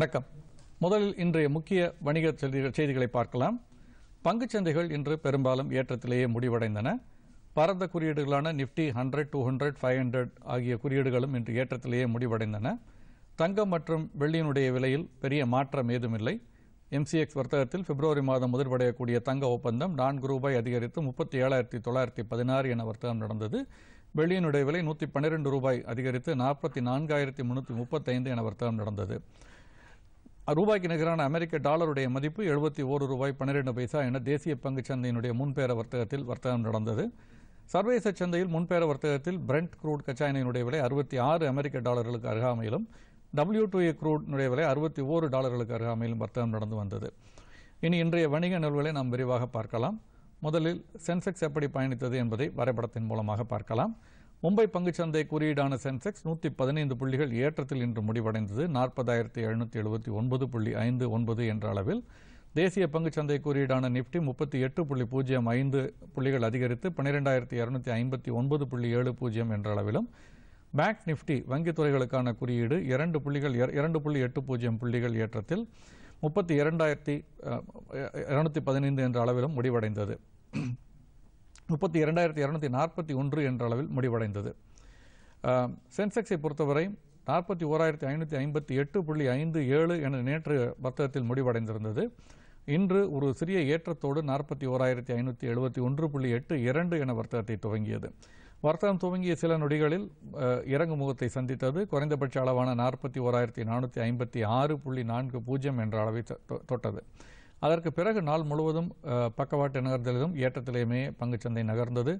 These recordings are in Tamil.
வணக்கம் முதலில் இன்றைய முக்கிய வணிக செய்திகளை பார்க்கலாம் பங்குச்சந்தைகள் இன்று பெரும்பாலும் ஏற்றத்திலேயே முடிவடைந்தன பரந்த குறியீடுகளான Nifty hundred two hundred five hundred ஆகிய குறியீடுகளும் இன்று ஏற்றத்திலேயே முடிவடைந்தன தங்கம் மற்றும் வெள்ளியினுடைய விலையில் பெரிய மாற்றம் ஏதுமில்லை எம்சிஎக்ஸ் வர்த்தகத்தில் பிப்ரவரி மாதம் முதல்வடையக்கூடிய தங்க ஒப்பந்தம் நான்கு ரூபாய் அதிகரித்து முப்பத்தி ஏழாயிரத்தி தொள்ளாயிரத்தி பதினாறு என வர்த்தகம் நடந்தது வெள்ளியினுடைய விலை நூற்றி பன்னிரெண்டு ரூபாய் அதிகரித்து நாற்பத்தி நான்காயிரத்தி முன்னூற்றி முப்பத்தைந்து என வர்த்தகம் நடந்தது ரூபாய்க்கு நிகரான அமெரிக்க டாலருடைய மதிப்பு எழுபத்தி ஓரு ரூபாய் பன்னிரெண்டு பைசா என தேசிய பங்கு சந்தையினுடைய முன்பேர வர்த்தகத்தில் வர்த்தகம் நடந்தது சர்வதேச சந்தையில் முன்பேர வர்த்தகத்தில் பிரெண்ட் குரூட் கச்சாயினுடைய விலை அறுபத்தி ஆறு அமெரிக்க டாலர்களுக்கு அருகாமையிலும் டபிள்யூ டூ ஏ குரூட்னுடைய விலை அறுபத்தி ஓரு டாலர்களுக்கு அருகாமையிலும் வர்த்தகம் நடந்து வந்தது இனி இன்றைய வணிக நிகழ்வுகளை நாம் விரிவாக பார்க்கலாம் முதலில் சென்செக்ஸ் எப்படி பயணித்தது என்பதை வரைபடத்தின் மூலமாக பார்க்கலாம் மும்பை பங்குச்சந்தை குறியீடான சென்செக்ஸ் நூற்றி பதினைந்து புள்ளிகள் ஏற்றத்தில் இன்று முடிவடைந்தது நாற்பதாயிரத்தி எழுநூற்றி எழுபத்தி ஒன்பது புள்ளி ஐந்து ஒன்பது என்ற அளவில் தேசிய பங்குச்சந்தை குறியீடான நிப்டி முப்பத்தி எட்டு புள்ளி பூஜ்ஜியம் ஐந்து புள்ளிகள் அதிகரித்து பன்னிரெண்டாயிரத்தி இரநூத்தி ஐம்பத்தி ஒன்பது புள்ளி ஏழு பூஜ்ஜியம் என்ற அளவிலும் பேங்க் நிப்டி வங்கித் துறைகளுக்கான குறியீடு இரண்டு புள்ளிகள் இரண்டு புள்ளி எட்டு பூஜ்ஜியம் புள்ளிகள் ஏற்றத்தில் முப்பத்தி இரண்டாயிரத்தி இரநூத்தி பதினைந்து என்ற அளவிலும் முடிவடைந்தது முப்பத்தி இரண்டாயிரத்தி இரநூத்தி நாற்பத்தி ஒன்று என்ற அளவில் முடிவடைந்தது சென்செக்ஸை பொறுத்தவரை நாற்பத்தி ஓராயிரத்தி ஐநூற்றி ஐம்பத்தி எட்டு புள்ளி ஐந்து ஏழு என நேற்று வர்த்தகத்தில் முடிவடைந்திருந்தது இன்று ஒரு சிறிய ஏற்றத்தோடு நாற்பத்தி ஓராயிரத்தி ஐநூற்றி எழுபத்தி ஒன்று புள்ளி எட்டு இரண்டு என வர்த்தகத்தை துவங்கியது வர்த்தகம் துவங்கிய சில நொடிகளில் இறங்கு முகத்தை சந்தித்தது குறைந்தபட்ச அளவான நாற்பத்தி ஓராயிரத்தி நானூற்றி ஐம்பத்தி ஆறு புள்ளி நான்கு பூஜ்ஜியம் என்ற அளவை தொட்டது அதற்கு பிறகு நாள் முழுவதும் பக்கவாட்டு நகர்ந்ததிலும் ஏற்றத்திலேயுமே பங்குச்சந்தை நகர்ந்தது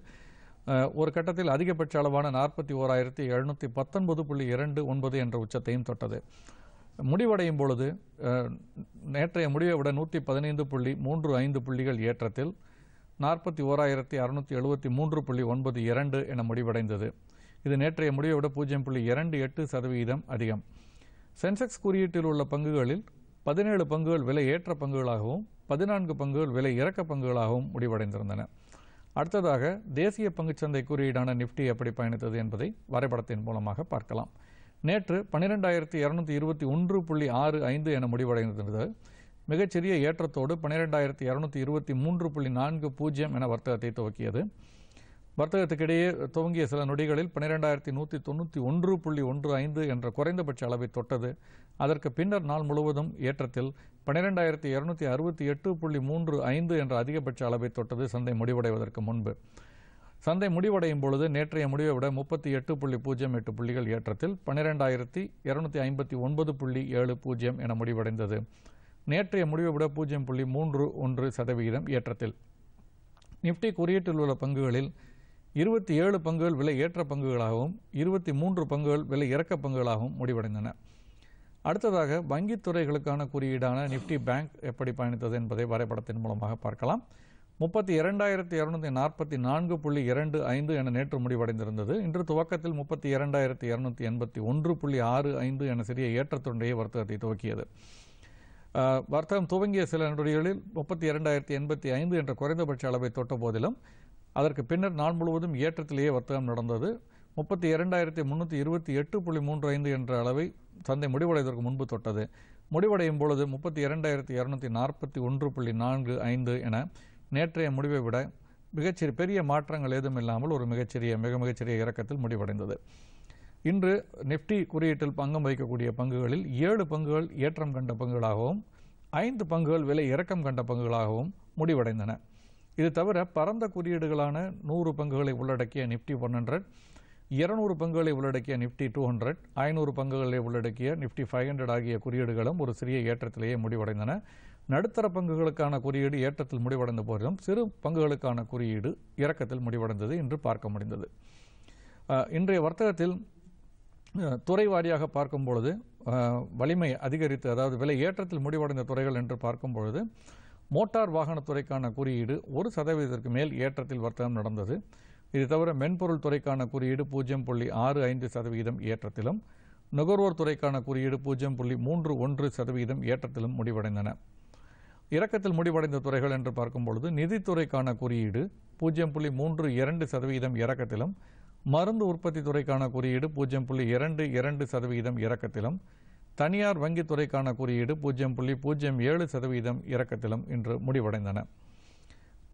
ஒரு கட்டத்தில் அதிகபட்ச அளவான நாற்பத்தி ஓராயிரத்தி எழுநூற்றி பத்தொன்பது புள்ளி இரண்டு ஒன்பது என்ற உச்சத்தையும் தொட்டது முடிவடையும் பொழுது நேற்றைய முடிவை விட நூற்றி பதினைந்து புள்ளி மூன்று ஐந்து புள்ளிகள் ஏற்றத்தில் நாற்பத்தி ஓராயிரத்தி அறுநூற்றி எழுபத்தி மூன்று புள்ளி ஒன்பது இரண்டு என முடிவடைந்தது இது நேற்றைய முடிவை விட பூஜ்ஜியம் புள்ளி இரண்டு எட்டு சதவீதம் அதிகம் சென்செக்ஸ் குறியீட்டில் உள்ள பங்குகளில் பதினேழு பங்குகள் விலை ஏற்ற பங்குகளாகவும் பதினான்கு பங்குகள் விலை இறக்க பங்குகளாகவும் முடிவடைந்திருந்தன அடுத்ததாக தேசிய பங்குச்சந்தை குறியீடான நிப்டி எப்படி பயணித்தது என்பதை வரைபடத்தின் மூலமாக பார்க்கலாம் நேற்று பனிரெண்டாயிரத்தி இரநூத்தி இருபத்தி ஒன்று புள்ளி ஆறு ஐந்து என முடிவடைந்திருந்தது மிகச்சிறிய ஏற்றத்தோடு பனிரெண்டாயிரத்தி இரநூத்தி இருபத்தி மூன்று புள்ளி நான்கு பூஜ்ஜியம் என வர்த்தகத்தை துவக்கியது வர்த்தகத்துக்கிடையே துவங்கிய சில நொடிகளில் பன்னிரெண்டாயிரத்தி நூற்றி தொண்ணூற்றி ஒன்று புள்ளி ஒன்று ஐந்து என்ற குறைந்தபட்ச அளவை தொட்டது அதற்கு பின்னர் நாள் முழுவதும் ஏற்றத்தில் பன்னிரெண்டாயிரத்தி இருநூத்தி அறுபத்தி எட்டு புள்ளி மூன்று ஐந்து என்ற அதிகபட்ச அளவை தொட்டது சந்தை முடிவடைவதற்கு முன்பு சந்தை முடிவடையும் பொழுது நேற்றைய முடிவை விட முப்பத்தி எட்டு புள்ளி பூஜ்ஜியம் எட்டு புள்ளிகள் ஏற்றத்தில் பன்னிரெண்டாயிரத்தி இருநூத்தி ஐம்பத்தி ஒன்பது புள்ளி ஏழு பூஜ்ஜியம் என முடிவடைந்தது நேற்றைய முடிவை விட பூஜ்ஜியம் புள்ளி மூன்று ஒன்று சதவிகிதம் ஏற்றத்தில் நிப்டி குறியீட்டில் உள்ள பங்குகளில் இருபத்தி ஏழு பங்குகள் விலை ஏற்ற பங்குகளாகவும் இருபத்தி மூன்று பங்குகள் விலை இறக்க பங்குகளாகவும் முடிவடைந்தன அடுத்ததாக வங்கித் துறைகளுக்கான குறியீடான நிப்டி பேங்க் எப்படி பயணித்தது என்பதை வரைபடத்தின் மூலமாக பார்க்கலாம் முப்பத்தி இரண்டாயிரத்தி இரநூத்தி நாற்பத்தி நான்கு புள்ளி இரண்டு ஐந்து என நேற்று முடிவடைந்திருந்தது இன்று துவக்கத்தில் முப்பத்தி இரண்டாயிரத்தி இரநூத்தி எண்பத்தி ஒன்று புள்ளி ஆறு ஐந்து என சிறிய ஏற்றத்தொண்டையை வர்த்தகத்தை துவக்கியது வர்த்தகம் துவங்கிய சில நொடிகளில் முப்பத்தி இரண்டாயிரத்தி எண்பத்தி ஐந்து என்ற குறைந்தபட்ச அளவை தொட்ட போதிலும் அதற்கு பின்னர் நாள் முழுவதும் ஏற்றத்திலேயே வர்த்தகம் நடந்தது முப்பத்தி இரண்டாயிரத்தி முன்னூற்றி இருபத்தி எட்டு புள்ளி மூன்று ஐந்து என்ற அளவை சந்தை முடிவடைவதற்கு முன்பு தொட்டது முடிவடையும் பொழுது முப்பத்தி இரண்டாயிரத்தி இரநூத்தி நாற்பத்தி ஒன்று புள்ளி நான்கு ஐந்து என நேற்றைய முடிவை விட மிகச்சிறிய பெரிய மாற்றங்கள் ஏதும் இல்லாமல் ஒரு மிகச்சிறிய மிக மிகச்சிறிய இறக்கத்தில் முடிவடைந்தது இன்று நிப்டி குறியீட்டில் பங்கம் வகிக்கக்கூடிய பங்குகளில் ஏழு பங்குகள் ஏற்றம் கண்ட பங்குகளாகவும் ஐந்து பங்குகள் விலை இறக்கம் கண்ட பங்குகளாகவும் முடிவடைந்தன இது தவிர பரந்த குறியீடுகளான நூறு பங்குகளை உள்ளடக்கிய நிஃப்டி ஒன் ஹண்ட்ரட் இருநூறு பங்குகளை உள்ளடக்கிய நிஃப்டி டூ ஹண்ட்ரட் ஐநூறு பங்குகளை உள்ளடக்கிய நிஃப்டி ஃபைவ் ஹண்ட்ரட் ஆகிய குறியீடுகளும் ஒரு சிறிய ஏற்றத்திலேயே முடிவடைந்தன நடுத்தர பங்குகளுக்கான குறியீடு ஏற்றத்தில் முடிவடைந்த போதிலும் சிறு பங்குகளுக்கான குறியீடு இறக்கத்தில் முடிவடைந்தது என்று பார்க்க முடிந்தது இன்றைய வர்த்தகத்தில் துறை வாரியாக பார்க்கும்பொழுது வலிமை அதிகரித்து அதாவது விலை ஏற்றத்தில் முடிவடைந்த துறைகள் என்று பார்க்கும் பொழுது மோட்டார் துறைக்கான குறியீடு ஒரு சதவீதத்திற்கு மேல் ஏற்றத்தில் வர்த்தகம் நடந்தது இது தவிர மென்பொருள் துறைக்கான குறியீடு பூஜ்ஜியம் புள்ளி ஆறு ஐந்து சதவீதம் ஏற்றத்திலும் நுகர்வோர் துறைக்கான குறியீடு பூஜ்ஜியம் புள்ளி மூன்று ஒன்று சதவீதம் ஏற்றத்திலும் முடிவடைந்தன இறக்கத்தில் முடிவடைந்த துறைகள் என்று பார்க்கும்பொழுது நிதித்துறைக்கான குறியீடு பூஜ்ஜியம் புள்ளி மூன்று இரண்டு சதவீதம் இறக்கத்திலும் மருந்து உற்பத்தி துறைக்கான குறியீடு பூஜ்ஜியம் புள்ளி இரண்டு இரண்டு சதவீதம் இறக்கத்திலும் தனியார் வங்கித் துறைக்கான குறியீடு பூஜ்ஜியம் புள்ளி பூஜ்ஜியம் ஏழு சதவீதம் இறக்கத்திலும் இன்று முடிவடைந்தன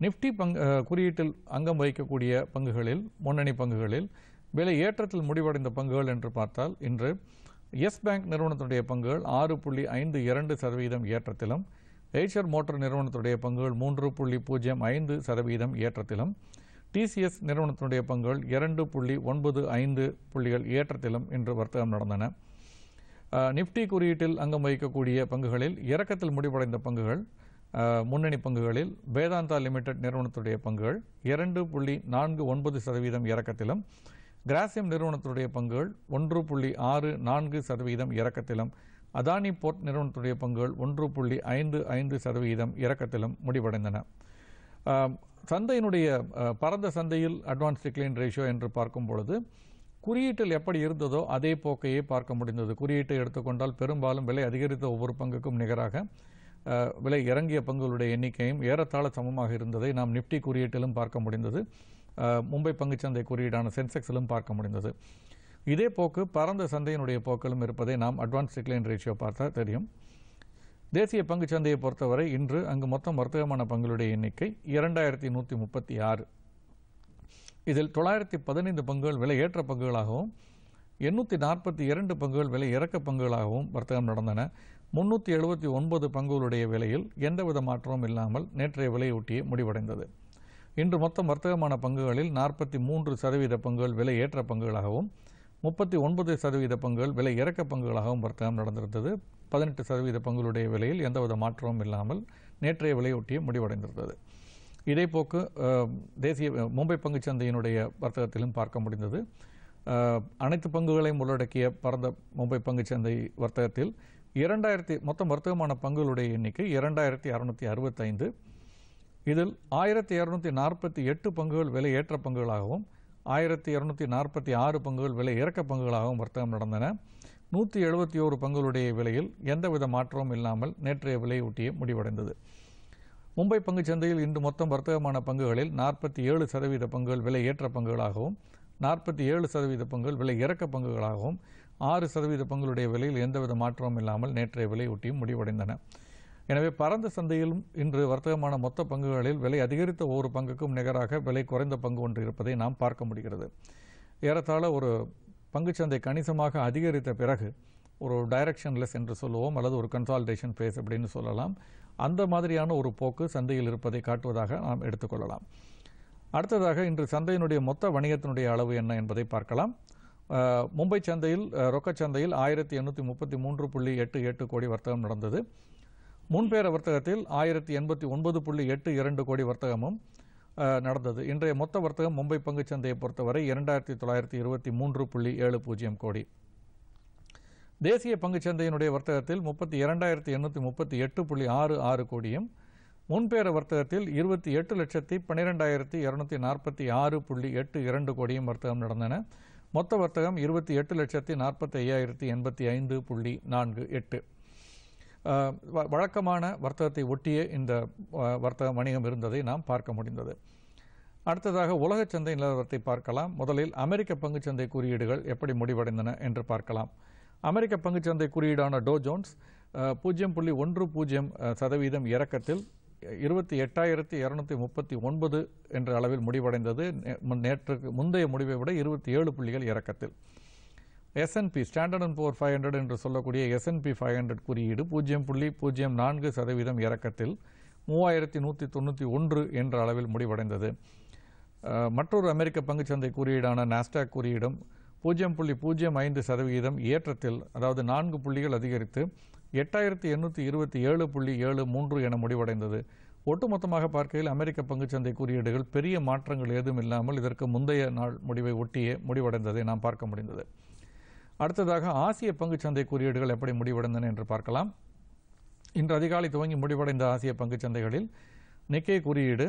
நிஃப்டி பங்கு குறியீட்டில் அங்கம் வகிக்கக்கூடிய பங்குகளில் முன்னணி பங்குகளில் விலை ஏற்றத்தில் முடிவடைந்த பங்குகள் என்று பார்த்தால் இன்று எஸ் பேங்க் நிறுவனத்துடைய பங்குகள் ஆறு புள்ளி ஐந்து இரண்டு சதவீதம் ஏற்றத்திலும் எய்ஷர் மோட்டார் நிறுவனத்துடைய பங்குகள் மூன்று புள்ளி பூஜ்ஜியம் ஐந்து சதவீதம் ஏற்றத்திலும் டிசிஎஸ் நிறுவனத்தினுடைய பங்குகள் இரண்டு புள்ளி ஒன்பது ஐந்து புள்ளிகள் ஏற்றத்திலும் இன்று வர்த்தகம் நடந்தன நிப்டி குறியீட்டில் அங்கம் வகிக்கக்கூடிய பங்குகளில் இறக்கத்தில் முடிவடைந்த பங்குகள் முன்னணி பங்குகளில் வேதாந்தா லிமிடெட் நிறுவனத்துடைய பங்குகள் இரண்டு புள்ளி நான்கு ஒன்பது சதவீதம் இறக்கத்திலும் கிராசியம் நிறுவனத்துடைய பங்குகள் ஒன்று புள்ளி ஆறு நான்கு சதவீதம் இறக்கத்திலும் அதானி போர்ட் நிறுவனத்துடைய பங்குகள் ஒன்று புள்ளி ஐந்து ஐந்து சதவீதம் இறக்கத்திலும் முடிவடைந்தன சந்தையினுடைய பரந்த சந்தையில் அட்வான்ஸ் டிக்ளைன் ரேஷியோ என்று பார்க்கும் பொழுது குறியீட்டில் எப்படி இருந்ததோ அதே போக்கையே பார்க்க முடிந்தது குறியீட்டை எடுத்துக்கொண்டால் பெரும்பாலும் விலை அதிகரித்த ஒவ்வொரு பங்குக்கும் நிகராக விலை இறங்கிய பங்குகளுடைய எண்ணிக்கையும் ஏறத்தாழ சமமாக இருந்ததை நாம் நிப்டி குறியீட்டிலும் பார்க்க முடிந்தது மும்பை பங்குச்சந்தை குறியீடான சென்செக்ஸிலும் பார்க்க முடிந்தது இதே போக்கு பரந்த சந்தையினுடைய போக்கிலும் இருப்பதை நாம் அட்வான்ஸ் டிக்ளைன் ரேஷியோ பார்த்தா தெரியும் தேசிய பங்குச்சந்தையை பொறுத்தவரை இன்று அங்கு மொத்தம் வர்த்தகமான பங்குகளுடைய எண்ணிக்கை இரண்டாயிரத்தி நூற்றி முப்பத்தி ஆறு இதில் தொள்ளாயிரத்தி பதினைந்து பங்குகள் விலை ஏற்ற பங்குகளாகவும் எண்ணூற்றி நாற்பத்தி இரண்டு பங்குகள் விலை இறக்க பங்குகளாகவும் வர்த்தகம் நடந்தன முன்னூற்றி எழுபத்தி ஒன்பது பங்குகளுடைய விலையில் எந்தவித மாற்றமும் இல்லாமல் நேற்றைய விலையொட்டியே முடிவடைந்தது இன்று மொத்தம் வர்த்தகமான பங்குகளில் நாற்பத்தி மூன்று சதவீத பங்குகள் விலை ஏற்ற பங்குகளாகவும் முப்பத்தி ஒன்பது சதவீத பங்குகள் விலை இறக்க பங்குகளாகவும் வர்த்தகம் நடந்திருந்தது பதினெட்டு சதவீத பங்குகளுடைய விலையில் எந்தவித மாற்றமும் இல்லாமல் நேற்றைய விலையொட்டியே முடிவடைந்திருந்தது இடைப்போக்கு தேசிய மும்பை சந்தையினுடைய வர்த்தகத்திலும் பார்க்க முடிந்தது அனைத்து பங்குகளையும் உள்ளடக்கிய பரந்த மும்பை சந்தை வர்த்தகத்தில் இரண்டாயிரத்தி மொத்தம் வர்த்தகமான பங்குகளுடைய எண்ணிக்கை இரண்டாயிரத்தி அறுபத்தி அறுபத்தைந்து இதில் ஆயிரத்தி இரநூத்தி நாற்பத்தி எட்டு பங்குகள் விலை ஏற்ற பங்குகளாகவும் ஆயிரத்தி இரநூத்தி நாற்பத்தி ஆறு பங்குகள் விலை இறக்க பங்குகளாகவும் வர்த்தகம் நடந்தன நூற்றி எழுபத்தி ஓரு பங்குகளுடைய விலையில் எந்தவித மாற்றமும் இல்லாமல் நேற்றைய விலையை ஒட்டியே முடிவடைந்தது மும்பை சந்தையில் இன்று மொத்தம் வர்த்தகமான பங்குகளில் நாற்பத்தி ஏழு சதவீத பங்குகள் விலை ஏற்ற பங்குகளாகவும் நாற்பத்தி ஏழு சதவீத பங்குகள் விலை இறக்க பங்குகளாகவும் ஆறு சதவீத பங்குகளுடைய விலையில் எந்தவித மாற்றமும் இல்லாமல் நேற்றைய விலை ஒட்டியும் முடிவடைந்தன எனவே பரந்த சந்தையிலும் இன்று வர்த்தகமான மொத்த பங்குகளில் விலை அதிகரித்த ஒவ்வொரு பங்குக்கும் நிகராக விலை குறைந்த பங்கு ஒன்று இருப்பதை நாம் பார்க்க முடிகிறது ஏறத்தாழ ஒரு பங்குச்சந்தை கணிசமாக அதிகரித்த பிறகு ஒரு டைரக்ஷன்லெஸ் என்று சொல்லுவோம் அல்லது ஒரு கன்சால்டேஷன் ஃபேஸ் அப்படின்னு சொல்லலாம் அந்த மாதிரியான ஒரு போக்கு சந்தையில் இருப்பதை காட்டுவதாக நாம் எடுத்துக்கொள்ளலாம் அடுத்ததாக இன்று சந்தையினுடைய மொத்த வணிகத்தினுடைய அளவு என்ன என்பதை பார்க்கலாம் மும்பை சந்தையில் ரொக்க சந்தையில் ஆயிரத்தி எண்ணூற்றி முப்பத்தி மூன்று புள்ளி எட்டு எட்டு கோடி வர்த்தகம் நடந்தது முன்பேர வர்த்தகத்தில் ஆயிரத்தி எண்பத்தி ஒன்பது புள்ளி எட்டு இரண்டு கோடி வர்த்தகமும் நடந்தது இன்றைய மொத்த வர்த்தகம் மும்பை பங்குச்சந்தையை பொறுத்தவரை இரண்டாயிரத்தி தொள்ளாயிரத்தி இருபத்தி மூன்று புள்ளி ஏழு பூஜ்ஜியம் கோடி தேசிய பங்குச்சந்தையினுடைய வர்த்தகத்தில் முப்பத்தி இரண்டாயிரத்தி எண்ணூற்றி முப்பத்தி எட்டு புள்ளி ஆறு ஆறு கோடியும் முன்பேர வர்த்தகத்தில் இருபத்தி எட்டு லட்சத்தி பன்னிரெண்டாயிரத்தி இரநூத்தி நாற்பத்தி ஆறு புள்ளி எட்டு இரண்டு கோடியும் வர்த்தகம் நடந்தன மொத்த வர்த்தகம் இருபத்தி எட்டு லட்சத்தி நாற்பத்தி ஐயாயிரத்தி எண்பத்தி ஐந்து புள்ளி நான்கு எட்டு வழக்கமான வர்த்தகத்தை ஒட்டிய இந்த வர்த்தக வணிகம் இருந்ததை நாம் பார்க்க முடிந்தது அடுத்ததாக உலக சந்தை நிலவரத்தை பார்க்கலாம் முதலில் அமெரிக்க பங்குச்சந்தை குறியீடுகள் எப்படி முடிவடைந்தன என்று பார்க்கலாம் அமெரிக்க சந்தை குறியீடான டோ ஜோன்ஸ் பூஜ்ஜியம் புள்ளி ஒன்று பூஜ்ஜியம் சதவீதம் இறக்கத்தில் இருபத்தி எட்டாயிரத்தி இரநூத்தி முப்பத்தி ஒன்பது என்ற அளவில் முடிவடைந்தது நேற்று முந்தைய முடிவை விட இருபத்தி ஏழு புள்ளிகள் இறக்கத்தில் S and P Standard and Poor five hundred என்று சொல்லக்கூடிய எஸ்என்பி ஃபைவ் ஹண்ட்ரட் குறியீடு பூஜ்ஜியம் புள்ளி பூஜ்ஜியம் நான்கு சதவீதம் இறக்கத்தில் மூவாயிரத்தி நூற்றி தொண்ணூற்றி ஒன்று என்ற அளவில் முடிவடைந்தது மற்றொரு அமெரிக்க பங்குச்சந்தை குறியீடான நாஸ்டாக் குறியீடும் பூஜ்ஜியம் புள்ளி பூஜ்ஜியம் ஐந்து சதவிகிதம் ஏற்றத்தில் அதாவது நான்கு புள்ளிகள் அதிகரித்து எட்டாயிரத்தி எண்ணூற்றி இருபத்தி ஏழு புள்ளி ஏழு மூன்று என முடிவடைந்தது ஒட்டுமொத்தமாக பார்க்கையில் அமெரிக்க பங்குச்சந்தை குறியீடுகள் பெரிய மாற்றங்கள் ஏதும் இல்லாமல் இதற்கு முந்தைய நாள் முடிவை ஒட்டியே முடிவடைந்ததை நாம் பார்க்க முடிந்தது அடுத்ததாக ஆசிய பங்குச்சந்தை குறியீடுகள் எப்படி முடிவடைந்தன என்று பார்க்கலாம் இன்று அதிகாலை துவங்கி முடிவடைந்த ஆசிய பங்குச்சந்தைகளில் நிக்கே குறியீடு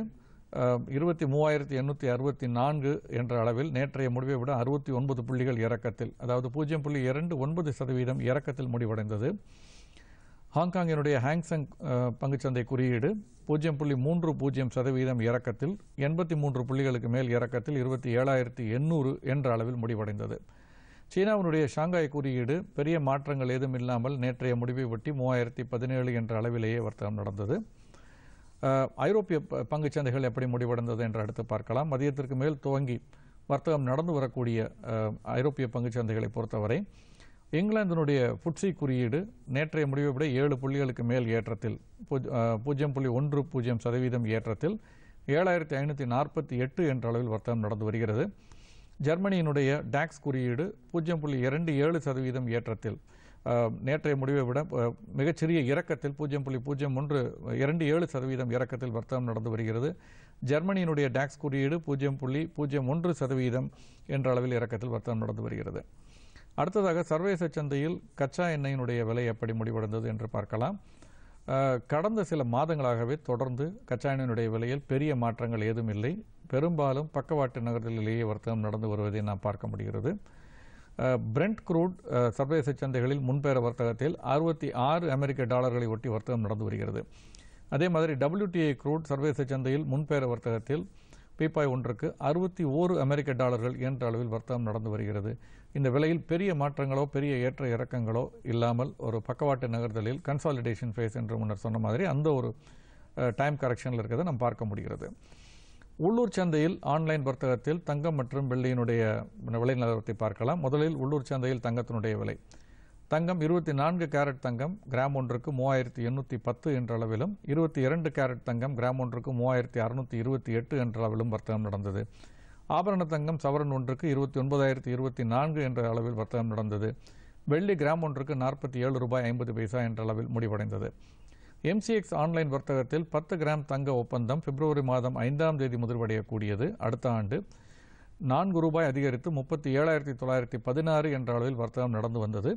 இருபத்தி மூவாயிரத்தி எண்ணூற்றி அறுபத்தி நான்கு என்ற அளவில் நேற்றைய முடிவை விட அறுபத்தி ஒன்பது புள்ளிகள் இறக்கத்தில் அதாவது பூஜ்ஜியம் புள்ளி இரண்டு ஒன்பது சதவீதம் இறக்கத்தில் முடிவடைந்தது ஹாங்காங்கினுடைய ஹாங்சங் பங்குச்சந்தை குறியீடு பூஜ்ஜியம் புள்ளி மூன்று பூஜ்ஜியம் சதவீதம் இறக்கத்தில் எண்பத்தி மூன்று புள்ளிகளுக்கு மேல் இறக்கத்தில் இருபத்தி ஏழாயிரத்தி எண்ணூறு என்ற அளவில் முடிவடைந்தது சீனாவினுடைய ஷாங்காய் குறியீடு பெரிய மாற்றங்கள் ஏதும் இல்லாமல் நேற்றைய முடிவை ஒட்டி மூவாயிரத்தி பதினேழு என்ற அளவிலேயே வர்த்தகம் நடந்தது ஐரோப்பிய பங்கு சந்தைகள் எப்படி முடிவடைந்தது என்று அடுத்து பார்க்கலாம் மதியத்திற்கு மேல் துவங்கி வர்த்தகம் நடந்து வரக்கூடிய ஐரோப்பிய பங்கு சந்தைகளை பொறுத்தவரை இங்கிலாந்தினுடைய புட்சி குறியீடு நேற்றைய முடிவை விட ஏழு புள்ளிகளுக்கு மேல் ஏற்றத்தில் பூஜ்ஜியம் புள்ளி ஒன்று பூஜ்ஜியம் சதவீதம் ஏற்றத்தில் ஏழாயிரத்தி ஐநூற்றி நாற்பத்தி எட்டு என்ற அளவில் வர்த்தகம் நடந்து வருகிறது ஜெர்மனியினுடைய டாக்ஸ் குறியீடு பூஜ்ஜியம் புள்ளி இரண்டு ஏழு சதவீதம் ஏற்றத்தில் நேற்றைய முடிவை விட மிகச்சிறிய இறக்கத்தில் பூஜ்ஜியம் புள்ளி பூஜ்ஜியம் ஒன்று இரண்டு ஏழு சதவீதம் இறக்கத்தில் வர்த்தகம் நடந்து வருகிறது ஜெர்மனியினுடைய டாக்ஸ் குறியீடு பூஜ்ஜியம் புள்ளி பூஜ்ஜியம் ஒன்று சதவீதம் என்ற அளவில் இறக்கத்தில் வர்த்தகம் நடந்து வருகிறது அடுத்ததாக சர்வதேச சந்தையில் கச்சா எண்ணெயினுடைய விலை எப்படி முடிவடைந்தது என்று பார்க்கலாம் கடந்த சில மாதங்களாகவே தொடர்ந்து கச்சா எண்ணெயினுடைய விலையில் பெரிய மாற்றங்கள் ஏதும் இல்லை பெரும்பாலும் பக்கவாட்டு நகரத்திலேயே வர்த்தகம் நடந்து வருவதை நாம் பார்க்க முடிகிறது பிரெண்ட் குரூட் சர்வதேச சந்தைகளில் முன்பேற வர்த்தகத்தில் அறுபத்தி ஆறு அமெரிக்க டாலர்களை ஒட்டி வர்த்தகம் நடந்து வருகிறது அதே மாதிரி டபிள்யூடிஐ குரூட் சர்வதேச சந்தையில் முன்பெற வர்த்தகத்தில் பீப்பாய் ஒன்றுக்கு அறுபத்தி ஓரு அமெரிக்க டாலர்கள் என்ற அளவில் வர்த்தகம் நடந்து வருகிறது இந்த விலையில் பெரிய மாற்றங்களோ பெரிய ஏற்ற இறக்கங்களோ இல்லாமல் ஒரு பக்கவாட்டு நகர்தலில் கன்சாலிடேஷன் ஃபேஸ் என்று முன்னர் சொன்ன மாதிரி அந்த ஒரு டைம் கரெக்ஷனில் இருக்கிறத நம்ம பார்க்க முடிகிறது உள்ளூர் சந்தையில் ஆன்லைன் வர்த்தகத்தில் தங்கம் மற்றும் வெள்ளியினுடைய விலை நிலவரத்தை பார்க்கலாம் முதலில் உள்ளூர் சந்தையில் தங்கத்தினுடைய விலை தங்கம் இருபத்தி நான்கு கேரட் தங்கம் கிராம் ஒன்றுக்கு மூவாயிரத்தி எண்ணூற்றி பத்து என்ற அளவிலும் இருபத்தி இரண்டு கேரட் தங்கம் கிராம் ஒன்றுக்கு மூவாயிரத்தி அறுநூற்றி இருபத்தி எட்டு என்ற அளவிலும் வர்த்தகம் நடந்தது ஆபரண தங்கம் சவரன் ஒன்றுக்கு இருபத்தி ஒன்பதாயிரத்தி இருபத்தி நான்கு என்ற அளவில் வர்த்தகம் நடந்தது வெள்ளி கிராம் ஒன்றுக்கு நாற்பத்தி ஏழு ரூபாய் ஐம்பது பைசா என்ற அளவில் முடிவடைந்தது எம்சிஎக்ஸ் ஆன்லைன் வர்த்தகத்தில் பத்து கிராம் தங்க ஒப்பந்தம் பிப்ரவரி மாதம் ஐந்தாம் தேதி கூடியது அடுத்த ஆண்டு நான்கு ரூபாய் அதிகரித்து முப்பத்தி ஏழாயிரத்தி தொள்ளாயிரத்தி பதினாறு என்ற அளவில் வர்த்தகம் நடந்து வந்தது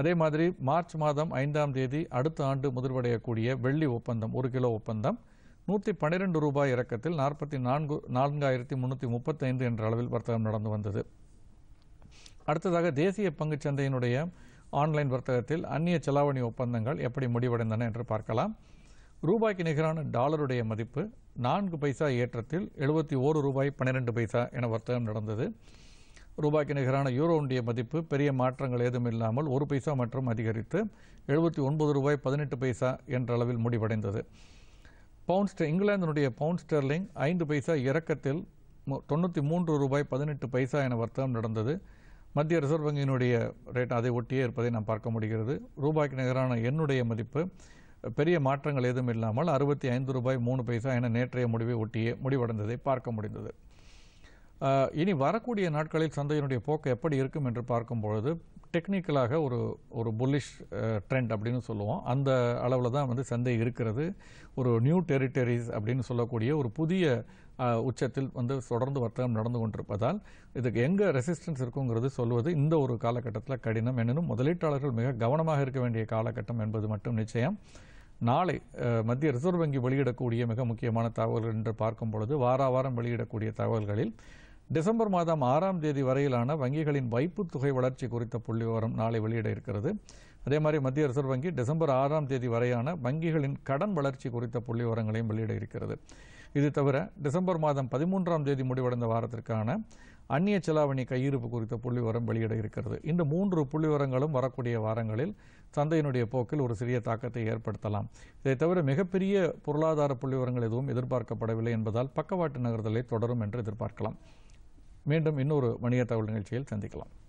அதே மாதிரி மார்ச் மாதம் ஐந்தாம் தேதி அடுத்த ஆண்டு முதிர்வடையக்கூடிய வெள்ளி ஒப்பந்தம் ஒரு கிலோ ஒப்பந்தம் நூற்றி பன்னிரெண்டு ரூபாய் இறக்கத்தில் நாற்பத்தி நான்கு நான்காயிரத்தி முந்நூற்றி முப்பத்தைந்து என்ற அளவில் வர்த்தகம் நடந்து வந்தது அடுத்ததாக தேசிய பங்குச்சந்தையினுடைய சந்தையினுடைய ஆன்லைன் வர்த்தகத்தில் அந்நிய செலாவணி ஒப்பந்தங்கள் எப்படி முடிவடைந்தன என்று பார்க்கலாம் ரூபாய்க்கு நிகரான டாலருடைய மதிப்பு நான்கு பைசா ஏற்றத்தில் எழுபத்தி ஓரு ரூபாய் பன்னிரெண்டு பைசா என வர்த்தகம் நடந்தது ரூபாய்க்கு நிகரான யூரோனுடைய மதிப்பு பெரிய மாற்றங்கள் ஏதும் இல்லாமல் ஒரு பைசா மற்றும் அதிகரித்து எழுபத்தி ஒன்பது ரூபாய் பதினெட்டு பைசா என்ற அளவில் முடிவடைந்தது பவுண்ட் இங்கிலாந்தினுடைய பவுன் ஸ்டெர்லிங் ஐந்து பைசா இறக்கத்தில் தொண்ணூற்றி மூன்று ரூபாய் பதினெட்டு பைசா என வர்த்தகம் நடந்தது மத்திய ரிசர்வ் வங்கியினுடைய ரேட் அதை ஒட்டியே இருப்பதை நாம் பார்க்க முடிகிறது ரூபாய்க்கு நிகரான என்னுடைய மதிப்பு பெரிய மாற்றங்கள் எதுவும் இல்லாமல் அறுபத்தி ஐந்து ரூபாய் மூணு பைசா என நேற்றைய முடிவை ஒட்டியே முடிவடைந்ததை பார்க்க முடிந்தது இனி வரக்கூடிய நாட்களில் சந்தையினுடைய போக்கு எப்படி இருக்கும் என்று பார்க்கும்பொழுது டெக்னிக்கலாக ஒரு ஒரு புல்லிஷ் ட்ரெண்ட் அப்படின்னு சொல்லுவோம் அந்த அளவில் தான் வந்து சந்தை இருக்கிறது ஒரு நியூ டெரிட்டரிஸ் அப்படின்னு சொல்லக்கூடிய ஒரு புதிய உச்சத்தில் வந்து தொடர்ந்து வர்த்தகம் நடந்து கொண்டிருப்பதால் இதுக்கு எங்கே ரெசிஸ்டன்ஸ் இருக்குங்கிறது சொல்வது இந்த ஒரு காலகட்டத்தில் கடினம் எனினும் முதலீட்டாளர்கள் மிக கவனமாக இருக்க வேண்டிய காலகட்டம் என்பது மட்டும் நிச்சயம் நாளை மத்திய ரிசர்வ் வங்கி வெளியிடக்கூடிய மிக முக்கியமான தகவல்கள் என்று பார்க்கும் பொழுது வார வாரம் வெளியிடக்கூடிய தகவல்களில் டிசம்பர் மாதம் ஆறாம் தேதி வரையிலான வங்கிகளின் வைப்பு தொகை வளர்ச்சி குறித்த புள்ளி விவரம் நாளை வெளியிட இருக்கிறது அதே மாதிரி மத்திய ரிசர்வ் வங்கி டிசம்பர் ஆறாம் தேதி வரையான வங்கிகளின் கடன் வளர்ச்சி குறித்த புள்ளி விவரங்களையும் வெளியிட இருக்கிறது இது தவிர டிசம்பர் மாதம் பதிமூன்றாம் தேதி முடிவடைந்த வாரத்திற்கான அந்நிய செலாவணி கையிருப்பு குறித்த புள்ளிவரம் வெளியிட இருக்கிறது இந்த மூன்று புள்ளிவரங்களும் வரக்கூடிய வாரங்களில் சந்தையினுடைய போக்கில் ஒரு சிறிய தாக்கத்தை ஏற்படுத்தலாம் இதை தவிர மிகப்பெரிய பொருளாதார புள்ளிவரங்கள் எதுவும் எதிர்பார்க்கப்படவில்லை என்பதால் பக்கவாட்டு நகர்தலை தொடரும் என்று எதிர்பார்க்கலாம் மீண்டும் இன்னொரு வணிக தகவல் நிகழ்ச்சியில் சந்திக்கலாம்